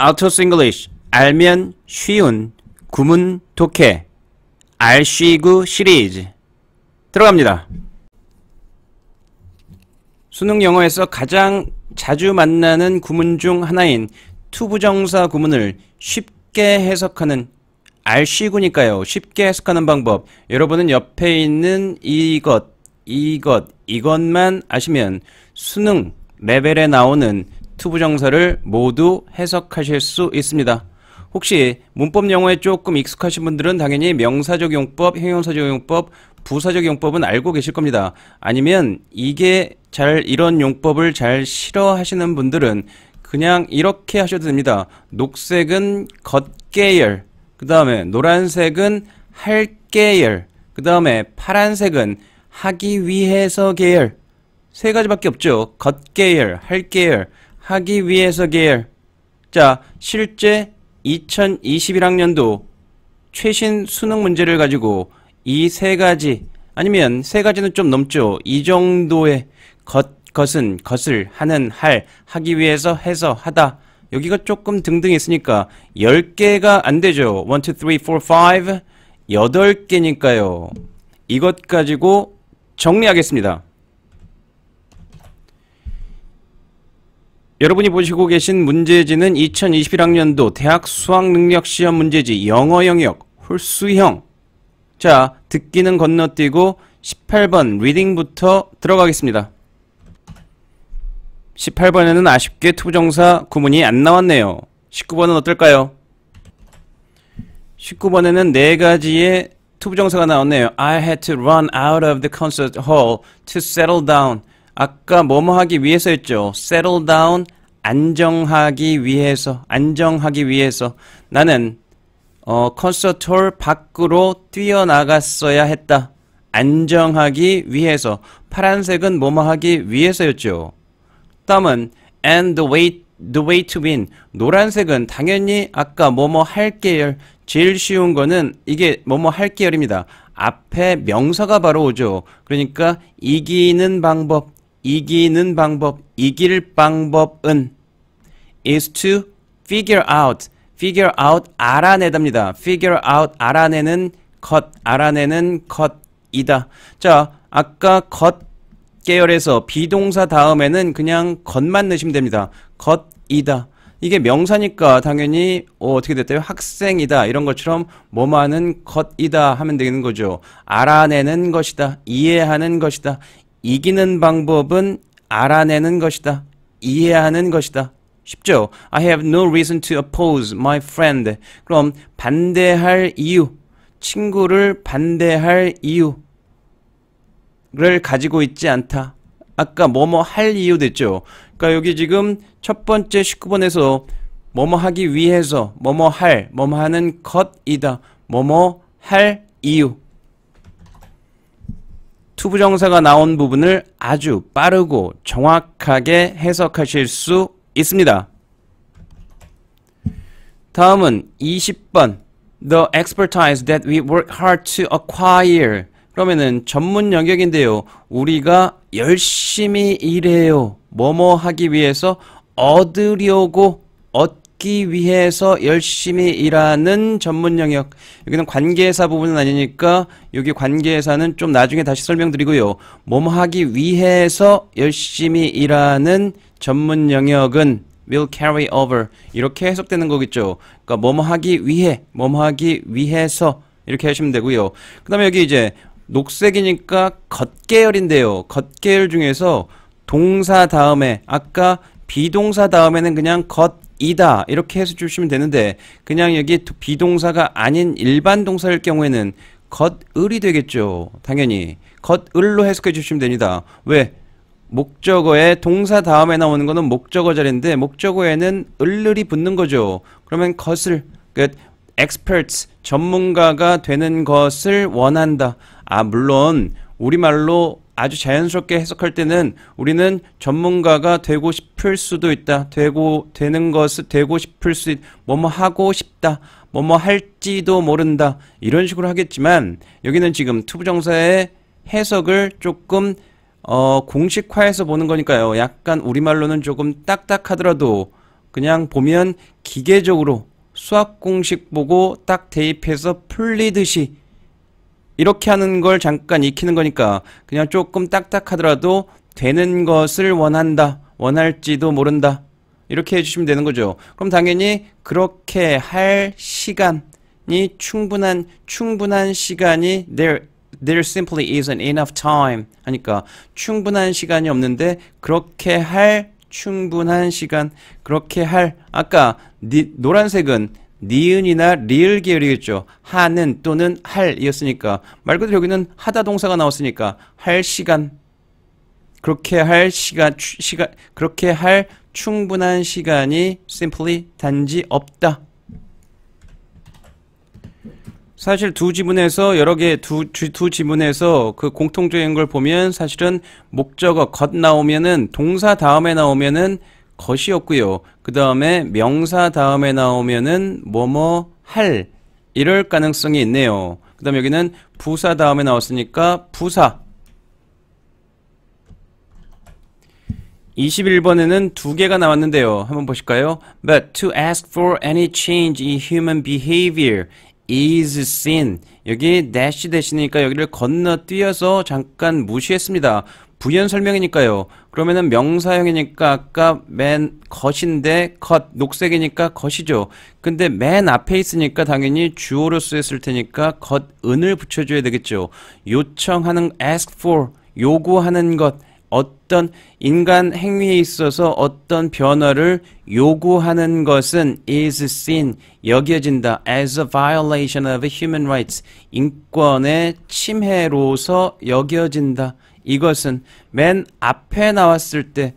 아우터스 잉글리쉬 알면 쉬운 구문 독해 알쉬구 시리즈 들어갑니다. 수능 영어에서 가장 자주 만나는 구문 중 하나인 투부정사 구문을 쉽게 해석하는 알쉬구니까요. 쉽게 해석하는 방법. 여러분은 옆에 있는 이것, 이것, 이것만 아시면 수능 레벨에 나오는 투부 정사를 모두 해석하실 수 있습니다. 혹시 문법 영어에 조금 익숙하신 분들은 당연히 명사적 용법, 형용사적 용법, 부사적 용법은 알고 계실 겁니다. 아니면 이게 잘 이런 용법을 잘 싫어하시는 분들은 그냥 이렇게 하셔도 됩니다. 녹색은 겉계열, 그 다음에 노란색은 할계열, 그 다음에 파란색은 하기 위해서 계열 세 가지밖에 없죠. 겉계열, 할계열 하기 위해서 계열 자 실제 2021학년도 최신 수능 문제를 가지고 이 세 가지 아니면 세 가지는 좀 넘죠 이 정도의 것 것은 것을 하는 할 하기 위해서 해서 하다 여기가 조금 등등 있으니까 10개가 안 되죠 1, 2, 3, 4, 5 8개니까요 이것 가지고 정리하겠습니다 여러분이 보시고 계신 문제지는 2021학년도 대학 수학능력시험 문제지 영어 영역 홀수형 자 듣기는 건너뛰고 18번 리딩부터 들어가겠습니다 18번에는 아쉽게 투부정사 구문이 안 나왔네요 19번은 어떨까요? 19번에는 네 가지의 투부정사가 나왔네요 I had to run out of the concert hall to settle down 아까 뭐뭐 하기 위해서 했죠. settle down, 안정하기 위해서, 안정하기 위해서. 나는 어, 콘서트 홀 밖으로 뛰어나갔어야 했다. 안정하기 위해서. 파란색은 뭐뭐 하기 위해서였죠. 다음은 and the way the way to win. 노란색은 당연히 아까 뭐뭐 할 계열 제일 쉬운 거는 이게 뭐뭐 할 계열입니다. 앞에 명사가 바로 오죠. 그러니까 이기는 방법 이기는 방법, 이길 방법은 is to figure out. figure out 알아내답니다. figure out 알아내는 것, 알아내는 것이다. 자, 아까 것 계열에서 비동사 다음에는 그냥 것만 넣으시면 됩니다. 것이다. 이게 명사니까 당연히 어, 어 떻게 됐다요? 학생이다 이런 것처럼 뭐하는 것이다 하면 되는 거죠. 알아내는 것이다. 이해하는 것이다. 이기는 방법은 알아내는 것이다. 이해하는 것이다. 쉽죠? I have no reason to oppose my friend. 그럼 반대할 이유, 친구를 반대할 이유를 가지고 있지 않다. 아까 뭐뭐 할 이유 됐죠? 그러니까 여기 지금 첫 번째 19번에서 뭐뭐 하기 위해서 뭐뭐 할, 뭐뭐 하는 것이다. 뭐뭐 할 이유. 투부정사가 나온 부분을 아주 빠르고 정확하게 해석하실 수 있습니다. 다음은 20번 The expertise that we work hard to acquire 그러면은 전문 영역인데요. 우리가 열심히 일해요. 뭐뭐 하기 위해서 얻으려고 얻 받기 위해서 열심히 일하는 전문 영역. 여기는 관계사 부분은 아니니까 여기 관계사는 좀 나중에 다시 설명드리고요. 뭐뭐 하기 위해서 열심히 일하는 전문 영역은 will carry over 이렇게 해석되는 거겠죠. 그러니까 뭐뭐 하기 위해, 뭐뭐 하기 위해서 이렇게 하시면 되고요. 그다음에 여기 이제 녹색이니까 겉계열인데요. 겉계열 중에서 동사 다음에 아까 비동사 다음에는 그냥 겉 이다 이렇게 해서 주시면 되는데 그냥 여기 비동사가 아닌 일반 동사일 경우에는 것을이 되겠죠 당연히 것을로 해석해 주시면 됩니다 왜? 목적어에 동사 다음에 나오는 거는 목적어 자리인데 목적어에는 을을이 붙는 거죠 그러면 것을 그 그러니까 experts 전문가가 되는 것을 원한다 아 물론 우리말로 아주 자연스럽게 해석할 때는 우리는 전문가가 되고 싶을 수도 있다. 되고 되는 것을 되고 싶을 수 있, 뭐뭐 하고 싶다. 뭐 뭐 할지도 모른다. 이런 식으로 하겠지만 여기는 지금 투부정사의 해석을 조금 어, 공식화해서 보는 거니까요. 약간 우리말로는 조금 딱딱하더라도 그냥 보면 기계적으로 수학 공식 보고 딱 대입해서 풀리듯이 이렇게 하는 걸 잠깐 익히는 거니까 그냥 조금 딱딱하더라도 되는 것을 원한다. 원할지도 모른다. 이렇게 해주시면 되는 거죠. 그럼 당연히 그렇게 할 시간이 충분한 충분한 시간이 there there simply isn't enough time 하니까 충분한 시간이 없는데 그렇게 할 충분한 시간 그렇게 할 아까 노란색은 니은이나 리을 계열이겠죠. 하는 또는 할이었으니까 말 그대로 여기는 하다 동사가 나왔으니까 할 시간 그렇게 할 시간 시간 그렇게 할 충분한 시간이 simply 단지 없다. 사실 두 지문에서 여러 개두두 두 지문에서 그 공통적인 걸 보면 사실은 목적어 겉 나오면은 동사 다음에 나오면은 것이었고요. 그 다음에 명사 다음에 나오면은 뭐뭐 할 이럴 가능성이 있네요. 그 다음 여기는 부사 다음에 나왔으니까 부사 21번에는 두 개가 나왔는데요. 한번 보실까요? But to ask for any change in human behavior is seen 여기 dash 대신니까 여기를 건너뛰어서 잠깐 무시했습니다 부연 설명이니까요 그러면은 명사형이니까 아까 맨 겉인데 겉 녹색이니까 겉이죠 근데 맨 앞에 있으니까 당연히 주어로 쓰였을 테니까 겉은을 붙여줘야 되겠죠 요청하는 ask for 요구하는 것 어떤 인간 행위에 있어서 어떤 변화를 요구하는 것은 is seen 여겨진다 as a violation of human rights 인권의 침해로서 여겨진다 이것은 맨 앞에 나왔을 때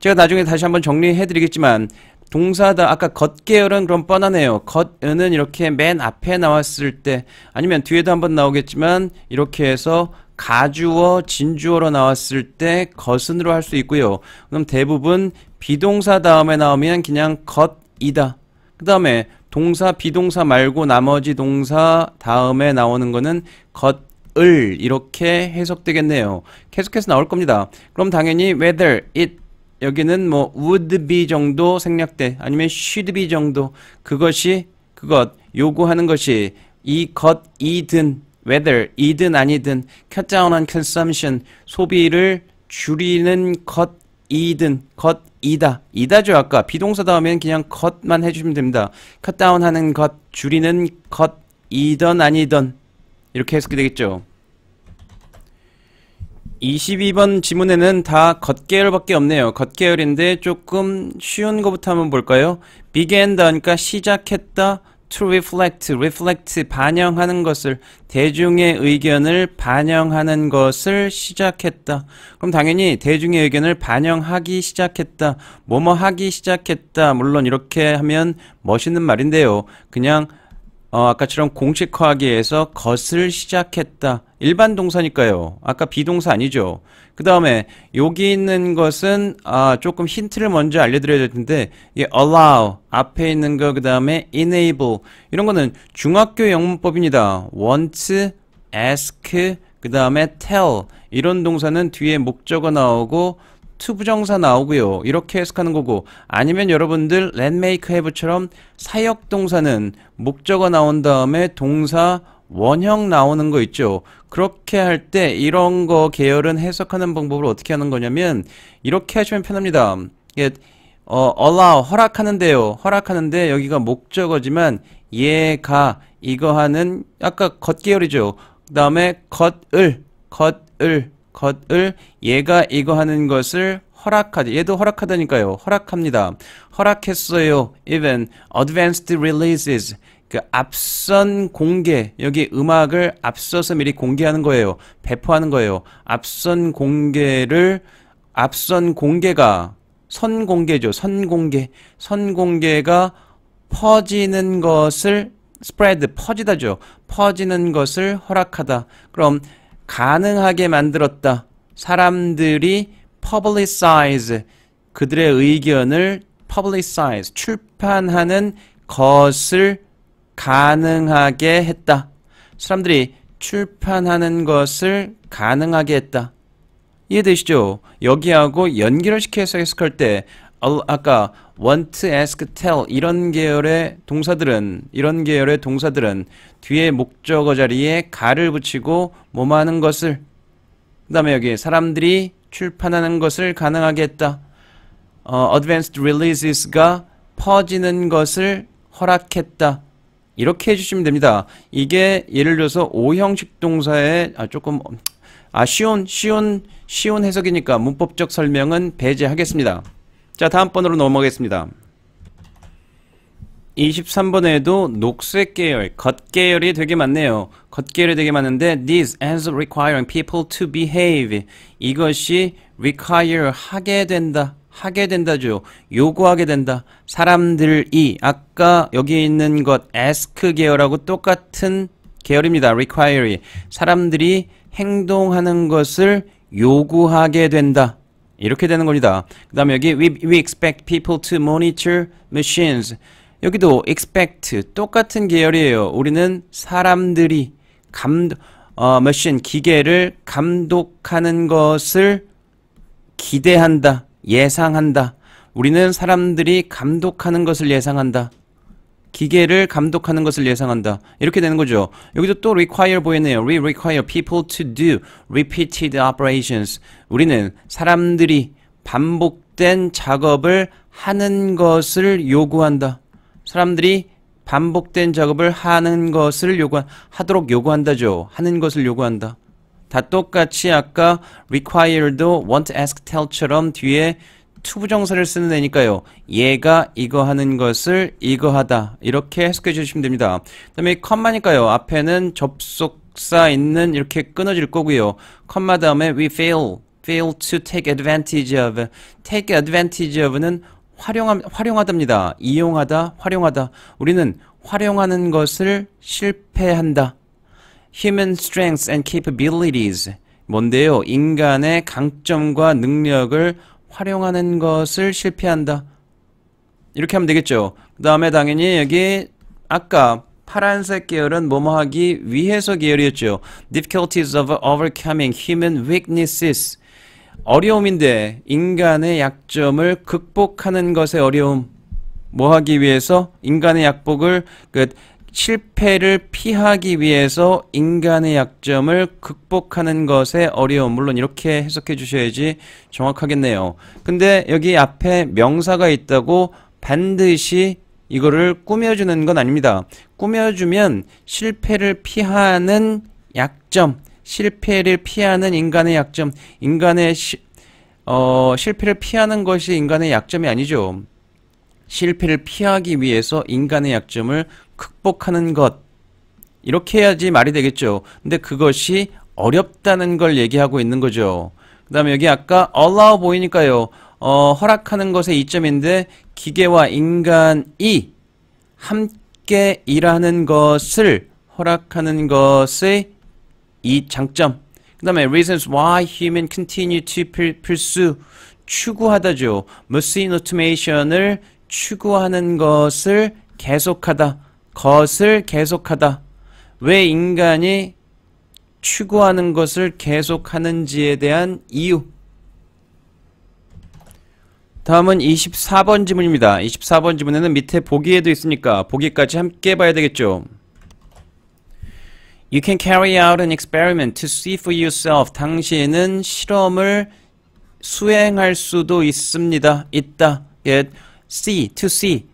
제가 나중에 다시 한번 정리해 드리겠지만 동사다 아까 겉계열은 그럼 뻔하네요 겉은 이렇게 맨 앞에 나왔을 때 아니면 뒤에도 한번 나오겠지만 이렇게 해서 가주어, 진주어로 나왔을 때 것은으로 할 수 있고요. 그럼 대부분 비동사 다음에 나오면 그냥 것이다. 그 다음에 동사, 비동사 말고 나머지 동사 다음에 나오는 거는 것을 이렇게 해석되겠네요. 계속해서 나올 겁니다. 그럼 당연히 whether, it, 여기는 뭐 would be 정도 생략돼 아니면 should be 정도 그것이 그것 요구하는 것이 이 것이든 whether 이든 아니든 cut down o consumption 소비를 줄이는 것이든 것이다 이다죠 아까 비동사 다 하면 그냥 것만 해주시면 됩니다 cut down 하는 것 줄이는 것이든 아니든 이렇게 해석이 되겠죠 22번 지문에는 다 겉계열밖에 없네요. 겉계열인데 조금 쉬운 것부터 한번 볼까요? began 다니까 시작했다, to reflect, reflect 반영하는 것을 대중의 의견을 반영하는 것을 시작했다. 그럼 당연히 대중의 의견을 반영하기 시작했다. 뭐뭐 하기 시작했다. 물론 이렇게 하면 멋있는 말인데요. 그냥 어, 아까처럼 공식화하기에서 것을 시작했다. 일반 동사니까요. 아까 비동사 아니죠. 그 다음에 여기 있는 것은 아, 조금 힌트를 먼저 알려드려야 될 텐데 이 allow 앞에 있는 거 그 다음에 enable 이런 거는 중학교 영문법입니다. want, ask, 그 다음에 tell 이런 동사는 뒤에 목적어 나오고 투부정사 나오고요. 이렇게 해석하는 거고 아니면 여러분들 렛메이크 해브처럼 사역동사는 목적어 나온 다음에 동사 원형 나오는 거 있죠. 그렇게 할 때 이런 거 계열은 해석하는 방법을 어떻게 하는 거냐면 이렇게 하시면 편합니다. 예, 어, allow 허락하는데요. 허락하는데 여기가 목적어지만 얘가 이거 하는 아까 겉 계열이죠. 그 다음에 겉을겉을 것을 얘가 이거 하는 것을 허락하지. 얘도 허락하다니까요. 허락합니다. 허락했어요. even advanced releases. 그 앞선 공개 여기 음악을 앞서서 미리 공개하는 거예요. 배포하는 거예요. 앞선 공개를 앞선 공개가 선공개죠. 선공개. 선공개가 퍼지는 것을 spread 퍼지다죠. 퍼지는 것을 허락하다. 그럼 가능하게 만들었다. 사람들이 publicize 그들의 의견을 publicize 출판하는 것을 가능하게 했다. 사람들이 출판하는 것을 가능하게 했다. 이해되시죠? 여기하고 연결을 시켜서 해석할 때 어, 아까 want, ask, tell 이런 계열의 동사들은 이런 계열의 동사들은 뒤에 목적어 자리에 가를 붙이고 뭐 하는 것을 그 다음에 여기 사람들이 출판하는 것을 가능하게 했다. 어, advanced releases가 퍼지는 것을 허락했다. 이렇게 해주시면 됩니다. 이게 예를 들어서 오형식 동사의 아, 조금 아 쉬운 쉬운 쉬운 해석이니까 문법적 설명은 배제하겠습니다. 자 다음번으로 넘어가겠습니다 23번에도 녹색 계열, 겉 계열이 되게 많네요. 겉 계열이 되게 많은데 these n d s requiring people to behave 이것이 require 하게 된다. 하게 된다죠. 요구하게 된다. 사람들이 아까 여기 있는 것 ask 계열하고 똑같은 계열입니다. require 사람들이 행동하는 것을 요구하게 된다. 이렇게 되는 겁니다. 그 다음에 여기 we, we expect people to monitor machines 여기도 expect 똑같은 계열이에요. 우리는 사람들이 감 어, machine 기계를 감독하는 것을 기대한다, 예상한다. 우리는 사람들이 감독하는 것을 예상한다. 기계를 감독하는 것을 예상한다. 이렇게 되는 거죠. 여기서 또 require 보이네요. we require people to do repeated operations. 우리는 사람들이 반복된 작업을 하는 것을 요구한다. 사람들이 반복된 작업을 하는 것을 요구 하도록 요구한다죠. 하는 것을 요구한다. 다 똑같이 아까 require도 want ask tell처럼 뒤에 투부정사를 쓰는 애니까요. 얘가 이거 하는 것을 이거 하다 이렇게 해석해 주시면 됩니다. 그 다음에 컴마니까요. 앞에는 접속사 있는 이렇게 끊어질 거고요. 컴마 다음에 we fail, fail to take advantage of. take advantage of는 활용함, 활용하답니다. 이용하다, 활용하다. 우리는 활용하는 것을 실패한다. human strengths and capabilities. 뭔데요? 인간의 강점과 능력을 활용하는 것을 실패한다. 이렇게 하면 되겠죠. 그 다음에 당연히 여기 아까 파란색 계열은 뭐뭐 하기 위해서 계열이었죠. Difficulties of overcoming human weaknesses. 어려움인데 인간의 약점을 극복하는 것의 어려움. 뭐 하기 위해서? 인간의 약복을 그 실패를 피하기 위해서 인간의 약점을 극복하는 것에 어려움 물론 이렇게 해석해 주셔야지 정확하겠네요 근데 여기 앞에 명사가 있다고 반드시 이거를 꾸며주는 건 아닙니다 꾸며주면 실패를 피하는 약점 실패를 피하는 인간의 약점 인간의 시, 어, 실패를 피하는 것이 인간의 약점이 아니죠 실패를 피하기 위해서 인간의 약점을 극복하는 것 이렇게 해야지 말이 되겠죠. 근데 그것이 어렵다는 걸 얘기하고 있는 거죠. 그 다음에 여기 아까 allow 보이니까요. 어, 허락하는 것의 이점인데 기계와 인간이 함께 일하는 것을 허락하는 것의 이 장점 그 다음에 reasons why human continue to pursue 추구하다죠. machine automation을 추구하는 것을 계속하다 것을 계속하다. 왜 인간이 추구하는 것을 계속하는지에 대한 이유. 다음은 24번 지문입니다. 24번 지문에는 밑에 보기에도 있으니까 보기까지 함께 봐야 되겠죠. You can carry out an experiment to see for yourself. 당신은 실험을 수행할 수도 있습니다. 있다. y e t see to see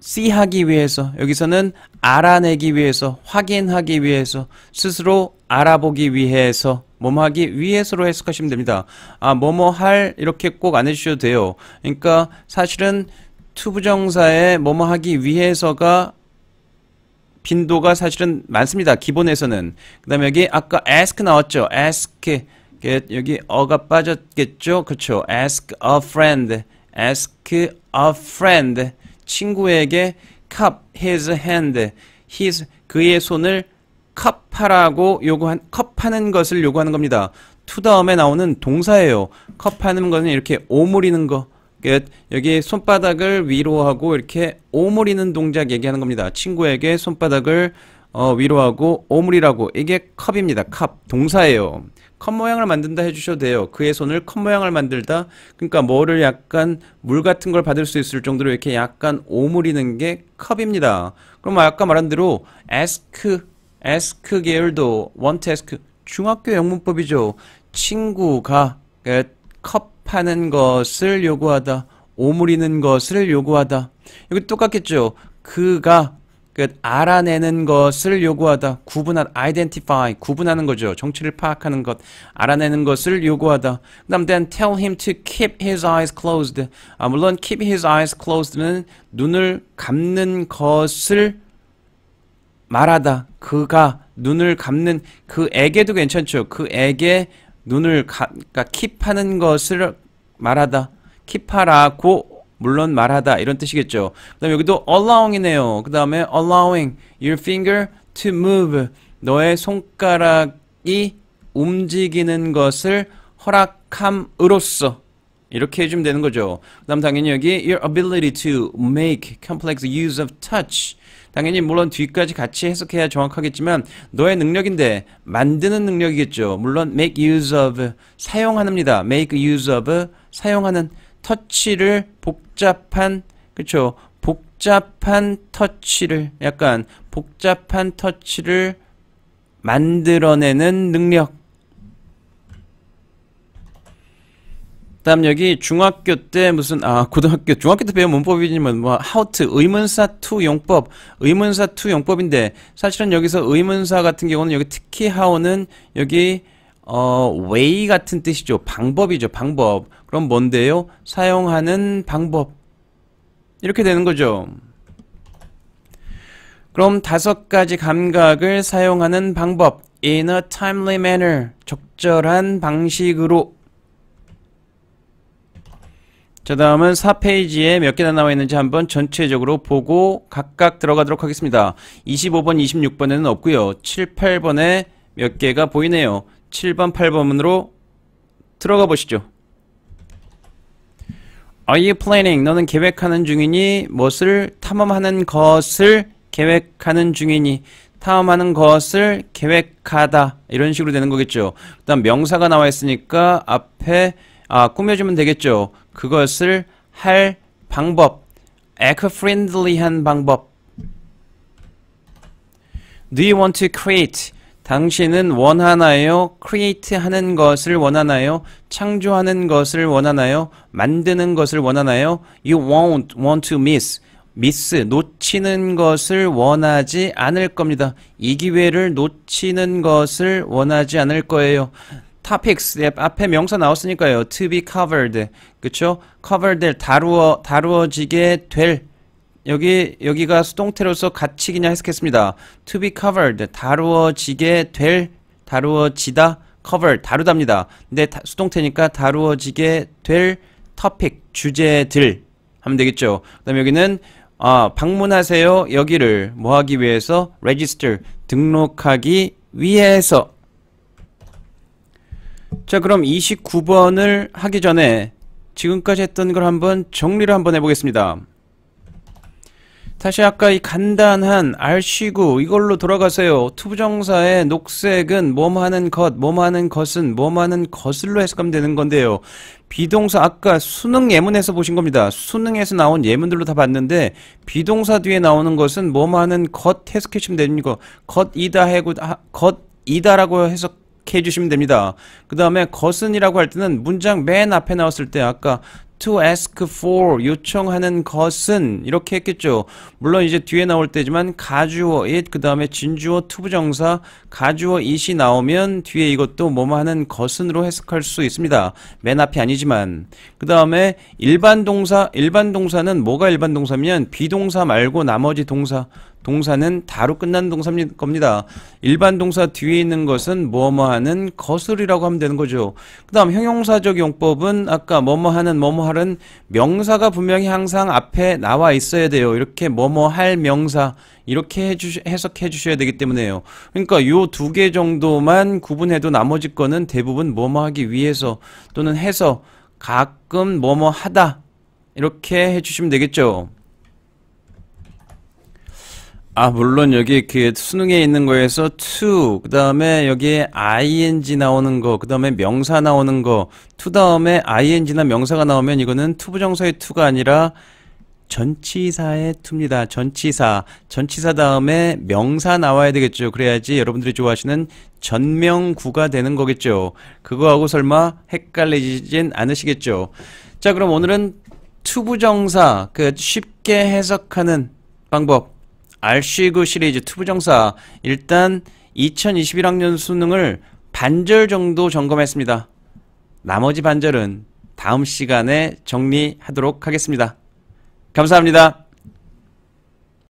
C 하기 위해서 여기서는 알아내기 위해서 확인하기 위해서 스스로 알아보기 위해서 뭐뭐 하기 위해서로 해석하시면 됩니다 아 뭐뭐 할 이렇게 꼭 안 해주셔도 돼요 그러니까 사실은 투부정사의 뭐뭐 하기 위해서가 빈도가 사실은 많습니다 기본에서는 그 다음에 여기 아까 ask 나왔죠 ask 여기 어가 빠졌겠죠 그쵸 그렇죠. ask a friend ask a friend 친구에게 cup his hand, his 그의 손을 컵하라고 요구한 컵하는 것을 요구하는 겁니다. 투 다음에 나오는 동사예요. 컵하는 것은 이렇게 오므리는 거. 여기 손바닥을 위로 하고 이렇게 오므리는 동작 얘기하는 겁니다. 친구에게 손바닥을 어, 위로 하고 오므리라고 이게 컵입니다. 컵 동사예요. 컵 모양을 만든다 해주셔도 돼요. 그의 손을 컵 모양을 만들다. 그러니까 뭐를 약간 물 같은 걸 받을 수 있을 정도로 이렇게 약간 오므리는 게 컵입니다. 그럼 아까 말한 대로 ask, ask 계열도 want t ask 중학교 영문법이죠. 친구가 컵하는 것을 요구하다. 오므리는 것을 요구하다. 여기 똑같겠죠. 그가 그 알아내는 것을 요구하다. 구분한 identify 구분하는 거죠. 정치를 파악하는 것. 알아내는 것을 요구하다. 그다음 then tell him to keep his eyes closed. 아, 물론 keep his eyes closed는 눈을 감는 것을 말하다. 그가 눈을 감는 그에게도 괜찮죠. 그에게 눈을 가, 그러니까 킵하는 것을 말하다. 킵하라고 물론 말하다 이런 뜻이겠죠. 그 다음에 여기도 allowing이네요. 그 다음에 allowing your finger to move 너의 손가락이 움직이는 것을 허락함으로써 이렇게 해주면 되는 거죠. 그 다음 당연히 여기 your ability to make complex use of touch 당연히 물론 뒤까지 같이 해석해야 정확하겠지만 너의 능력인데 만드는 능력이겠죠. 물론 make use of 사용하는입니다. make use of 사용하는 터치를 복잡한 그쵸 복잡한 터치를 약간 복잡한 터치를 만들어내는 능력 다음 여기 중학교 때 무슨 아 고등학교 중학교 때 배운 문법이지만 뭐 하우트 의문사 투 용법 의문사 투 용법인데 사실은 여기서 의문사 같은 경우는 여기 특히 하우는 여기 어 웨이 같은 뜻이죠 방법이죠 방법 그럼 뭔데요? 사용하는 방법 이렇게 되는 거죠 그럼 다섯 가지 감각을 사용하는 방법 in a timely manner 적절한 방식으로 자 다음은 4페이지에 몇 개나 나와 있는지 한번 전체적으로 보고 각각 들어가도록 하겠습니다 25번 26번에는 없고요 7, 8번에 몇 개가 보이네요 7번 8번으로 들어가 보시죠 Are you planning? 너는 계획하는 중이니? 무엇을 탐험하는 것을 계획하는 중이니? 탐험하는 것을 계획하다 이런 식으로 되는 거겠죠. 그다음 명사가 나와 있으니까 앞에 아, 꾸며주면 되겠죠. 그것을 할 방법, eco-friendly한 방법. Do you want to create? 당신은 원하나요? 크리에이트 하는 것을 원하나요? 창조하는 것을 원하나요? 만드는 것을 원하나요? You won't want to miss. 미스, 놓치는 것을 원하지 않을 겁니다. 이 기회를 놓치는 것을 원하지 않을 거예요. topics 앞에 명사 나왔으니까요. to be covered. 그쵸? covered 다루어 다루어지게 될 여기 여기가 수동태로서 갇히 그냥 해석했습니다. To be covered 다루어지게 될 다루어지다 cover 다루답니다. 근데 다, 수동태니까 다루어지게 될 topic 주제들 하면 되겠죠. 그다음에 여기는 아, 방문하세요 여기를 뭐 하기 위해서 register 등록하기 위해서 자 그럼 29번을 하기 전에 지금까지 했던 걸 한번 정리를 한번 해보겠습니다. 다시 아까 이 간단한 알쉬구 이걸로 돌아가세요. 투부정사의 녹색은 뭐뭐 하는 것, 뭐뭐 하는 것은 뭐뭐 하는 것을로 해석하면 되는 건데요. 비동사 아까 수능 예문에서 보신 겁니다. 수능에서 나온 예문들로 다 봤는데 비동사 뒤에 나오는 것은 뭐뭐 하는 것 해석해 주시면 됩니다. 것이다 해고 아, 것이다라고 해석 해 주시면 됩니다. 그 다음에 것은이라고 할 때는 문장 맨 앞에 나왔을 때 아까 to ask for 요청하는 것은 이렇게 했겠죠. 물론 이제 뒤에 나올 때지만 가주어 it 그 다음에 진주어 to 부정사 가주어 it이 나오면 뒤에 이것도 뭐뭐 하는 것은으로 해석할 수 있습니다. 맨 앞이 아니지만 그 다음에 일반 동사 일반 동사는 뭐가 일반 동사면 비동사 말고 나머지 동사 동사는 다로 끝난 동사입 겁니다. 일반 동사 뒤에 있는 것은 뭐뭐하는 것을이라고 하면 되는 거죠. 그 다음 형용사적 용법은 아까 뭐뭐하는 뭐뭐할은 명사가 분명히 항상 앞에 나와 있어야 돼요. 이렇게 뭐뭐할 명사 이렇게 해주, 해석해 주셔야 되기 때문에요. 그러니까 요 두 개 정도만 구분해도 나머지 거는 대부분 뭐뭐하기 위해서 또는 해서 가끔 뭐뭐하다 이렇게 해주시면 되겠죠. 아, 물론 여기 그 수능에 있는 거에서 to, 그 다음에 여기에 ing 나오는 거, 그 다음에 명사 나오는 거, 투 다음에 ing나 명사가 나오면 이거는 투부정사의 to가 아니라 전치사의 투입니다. 전치사. 전치사 다음에 명사 나와야 되겠죠. 그래야지 여러분들이 좋아하시는 전명구가 되는 거겠죠. 그거하고 설마 헷갈리진 않으시겠죠. 자, 그럼 오늘은 투부정사, 그 쉽게 해석하는 방법 RC구 시리즈 투부정사 일단 2021학년 수능을 반절 정도 점검했습니다. 나머지 반절은 다음 시간에 정리하도록 하겠습니다. 감사합니다.